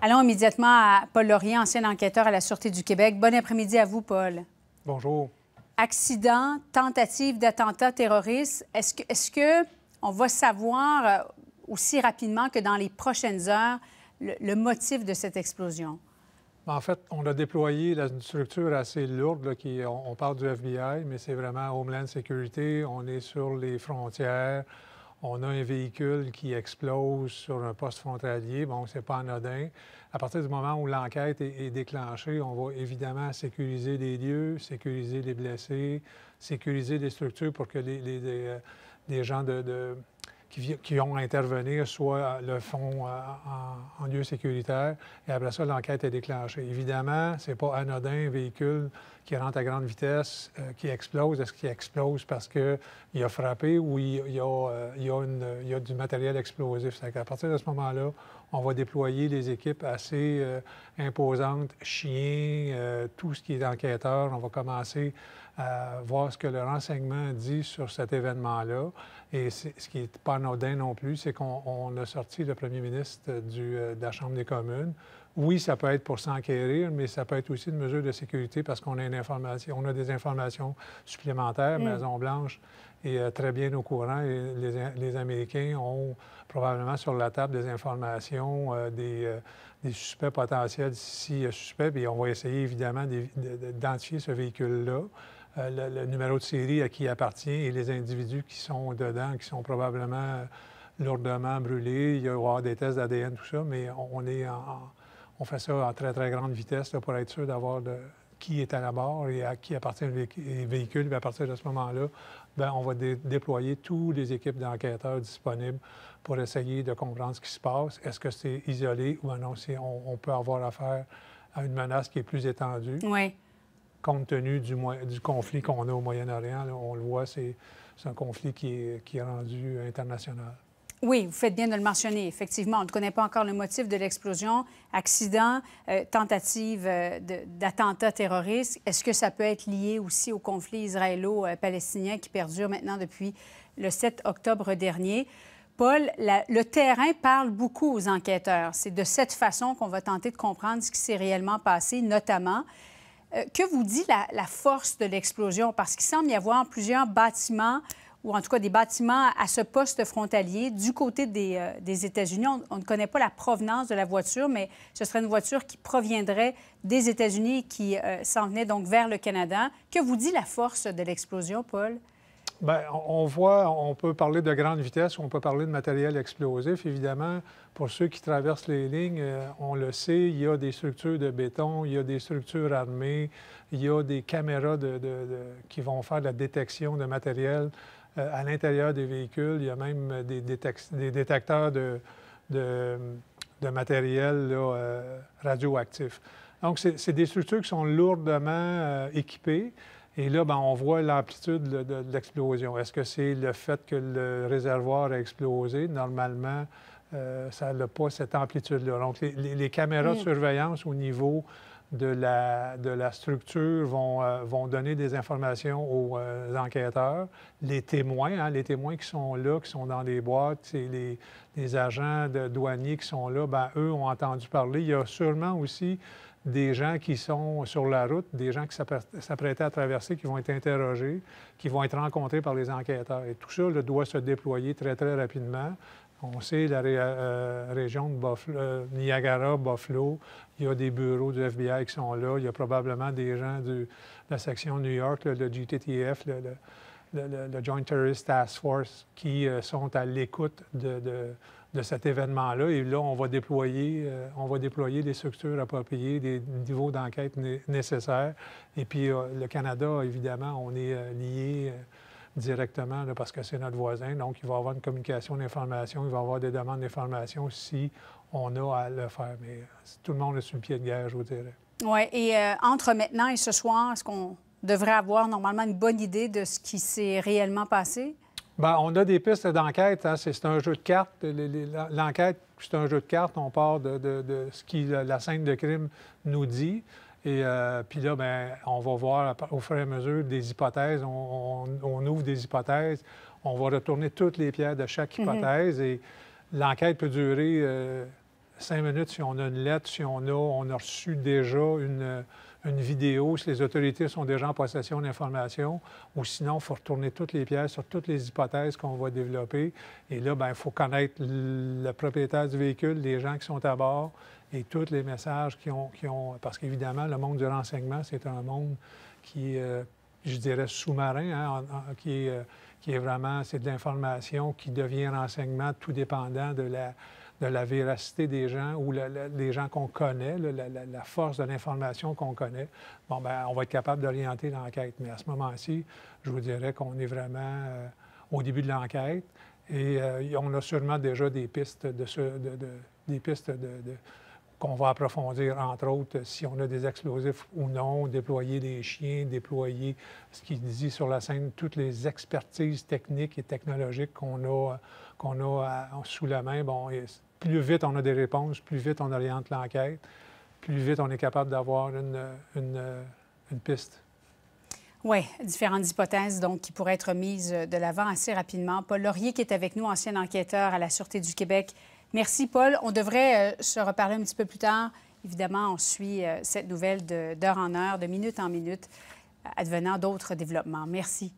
Allons immédiatement à Paul Laurier, ancien enquêteur à la Sûreté du Québec. Bon après-midi à vous, Paul. Bonjour. Accident, tentative d'attentat terroriste. Est-ce que, on va savoir euh, aussi rapidement que dans les prochaines heures le, motif de cette explosion? Ben, en fait, on a déployé une structure assez lourde. qui, on, parle du FBI, mais c'est vraiment Homeland Security. On est sur les frontières on a un véhicule qui explose sur un poste frontalier, bon, c'est pas anodin. À partir du moment où l'enquête est, déclenchée, on va évidemment sécuriser les lieux, sécuriser les blessés, sécuriser les structures pour que les, euh, gens de qui, qui, ont intervenir, soit le font euh, en, lieu sécuritaire, et après ça, l'enquête est déclenchée. Évidemment, c'est pas anodin, un véhicule qui rentre à grande vitesse, euh, qui explose. Est-ce qu'il explose parce qu'il a frappé ou il, y a, a, du matériel explosif? À partir de ce moment-là, on va déployer des équipes assez euh, imposantes, chiens, euh, tout ce qui est enquêteur. On va commencer à voir ce que le renseignement dit sur cet événement-là. Et ce qui n'est pas anodin non plus, c'est qu'on a sorti le premier ministre euh, de la Chambre des communes oui, ça peut être pour s'enquérir, mais ça peut être aussi une mesure de sécurité parce qu'on a a des informations supplémentaires. Mm. Maison-Blanche euh, très bien au courant. Les, Américains ont probablement sur la table des informations euh, euh, des, suspects potentiels s'il y a on va essayer évidemment d'identifier ce véhicule-là. Le, numéro de série à qui il appartient et les individus qui sont dedans, qui sont probablement lourdement brûlés. Il y aura des tests d'ADN, tout ça, mais on, est on fait ça à très, très grande vitesse pour être sûr d'avoir de, qui est à la et à qui appartient le véhicule. à partir de ce moment-là, ben, on va déployer toutes les équipes d'enquêteurs disponibles pour essayer de comprendre ce qui se passe. Est-ce que c'est isolé ou non? on, peut avoir affaire à une menace qui est plus étendue. Oui. Compte tenu du, du conflit qu'on a au Moyen-Orient, on le voit, c'est un conflit qui est rendu international. Oui, vous faites bien de le mentionner, effectivement. On ne connaît pas encore le motif de l'explosion, accident, euh, tentative euh, d'attentat terroriste. Est-ce que ça peut être lié aussi au conflit israélo-palestinien qui perdure maintenant depuis le 7 octobre dernier? Paul, le terrain parle beaucoup aux enquêteurs. C'est de cette façon qu'on va tenter de comprendre ce qui s'est réellement passé, notamment. Euh, que vous dit la force de l'explosion? Parce qu'il semble y avoir plusieurs bâtiments ou en tout cas des bâtiments à ce poste frontalier du côté des, euh, États-Unis. On, ne connaît pas la provenance de la voiture, mais ce serait une voiture qui proviendrait des États-Unis et qui euh, s'en venait donc vers le Canada. Que vous dit la force de l'explosion, Paul? Bien, on voit, on peut parler de grande vitesse, on peut parler de matériel explosif. Évidemment, pour ceux qui traversent les lignes, euh, on le sait, il y a des structures de béton, il y a des structures armées, il y a des caméras de, qui vont faire la détection de matériel euh, à l'intérieur des véhicules. Il y a même euh, des, détecteurs de, matériel euh, radioactif. Donc, c'est des structures qui sont lourdement équipées. Et là, ben, on voit l'amplitude de, l'explosion. Est-ce que c'est le fait que le réservoir a explosé? Normalement, ça n'a pas cette amplitude-là. Donc, les, caméras de mm. surveillance au niveau de la, structure euh, vont, donner des informations aux euh, enquêteurs. Les témoins, hein, les témoins qui sont là, qui sont dans les boîtes, les, les agents de douaniers qui sont là, ben, eux ont entendu parler. Il y a sûrement aussi des gens qui sont sur la route, des gens qui s'apprêtaient à traverser, qui vont être interrogés, qui vont être rencontrés par les enquêteurs. Et tout ça doit se déployer très, très rapidement. On sait la euh, région de euh, Niagara, Buffalo, il y a des bureaux du FBI qui sont là. Il y a probablement des gens de la section New York, le GTTF, le, Joint Terrorist Task Force, qui euh, sont à l'écoute de, cet événement-là. Et là, on va déployer, on va déployer des structures appropriées, des niveaux d'enquête nécessaires. Et puis, le Canada, évidemment, on est lié directement parce que c'est notre voisin. Donc, il va y avoir une communication d'information, il va y avoir des demandes d'information si on a à le faire. Mais euh, tout le monde est sur le pied de guerre, je vous dirais. Oui, et euh, entre maintenant et ce soir, est-ce qu'on devrait avoir normalement une bonne idée de ce qui s'est réellement passé? Bien, on a des pistes d'enquête. Hein. C'est un jeu de cartes. L'enquête, c'est un jeu de cartes. On part de, de ce que la scène de crime nous dit. Et euh, puis là, ben, on va voir au fur et à mesure des hypothèses. On, ouvre des hypothèses. On va retourner toutes les pierres de chaque mhm. hypothèse. Et l'enquête peut durer. Euh, cinq minutes si on a une lettre, si on a, on a reçu déjà une, vidéo, si les autorités sont déjà en possession d'informations, ou sinon, il faut retourner toutes les pièces sur toutes les hypothèses qu'on va développer. Et là, il ben, faut connaître le propriétaire du véhicule, les gens qui sont à bord et tous les messages qui ont. Qui ont... Parce qu'évidemment, le monde du renseignement, c'est un monde qui est, euh, je dirais, sous-marin, hein, qui, euh, qui est vraiment, c'est de l'information qui devient renseignement tout dépendant de la de la véracité des gens ou les des gens qu'on connaît, la, force de l'information qu'on connaît, bon, ben on va être capable d'orienter l'enquête. Mais à ce moment-ci, je vous dirais qu'on est vraiment euh, au début de l'enquête et euh, on a sûrement déjà des pistes de, ce, des pistes de, qu'on va approfondir, entre autres, si on a des explosifs ou non, déployer des chiens, déployer ce qu'il dit sur la scène, toutes les expertises techniques et technologiques qu'on a, qu'on a euh, sous la main. Bon, plus vite on a des réponses, plus vite on oriente l'enquête, plus vite on est capable d'avoir une, une, une piste. Oui, différentes hypothèses donc qui pourraient être mises de l'avant assez rapidement. Paul Laurier qui est avec nous, ancien enquêteur à la Sûreté du Québec. Merci Paul. On devrait euh, se reparler un petit peu plus tard. Évidemment, on suit euh, cette nouvelle d'heure en heure, de minute en minute, euh, advenant d'autres développements. Merci.